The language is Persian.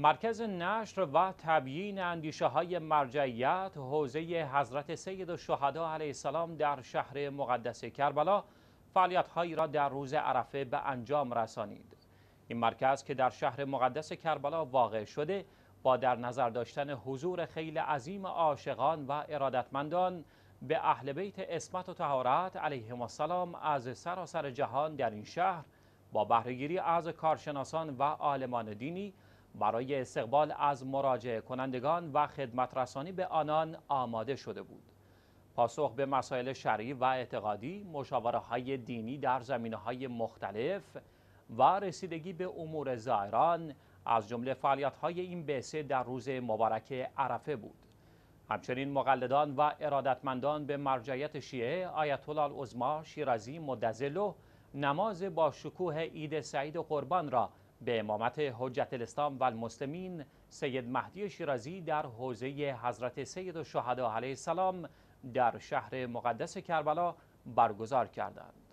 مرکز نشر و تبیین اندیشه های مرجعیت حوزه حضرت سید الشهدا علیه السلام در شهر مقدس کربلا فعالیت هایی را در روز عرفه به انجام رسانید این مرکز که در شهر مقدس کربلا واقع شده با در نظر داشتن حضور خیلی عظیم عاشقان و ارادتمندان به اهل بیت اسمت و تهارت علیهم السلام از سراسر جهان در این شهر با بهرهگیری از کارشناسان و عالمان دینی برای استقبال از مراجع کنندگان و رسانی به آنان آماده شده بود. پاسخ به مسائل شرعی و اعتقادی، مشاوره های دینی در زمینه های مختلف و رسیدگی به امور زائران از جمله فعالیت های این بعثه در روز مبارک عرفه بود. همچنین مقلدان و ارادتمندان به مرجعیت شیعه آیت الله العظما شیرازی مدزلو نماز با شکوه عید سعید قربان را به امامت حجت الاسلام و المسلمین سید مهدی شیرازی در حوزه حضرت سید و شهده علیه السلام در شهر مقدس کربلا برگزار کردند.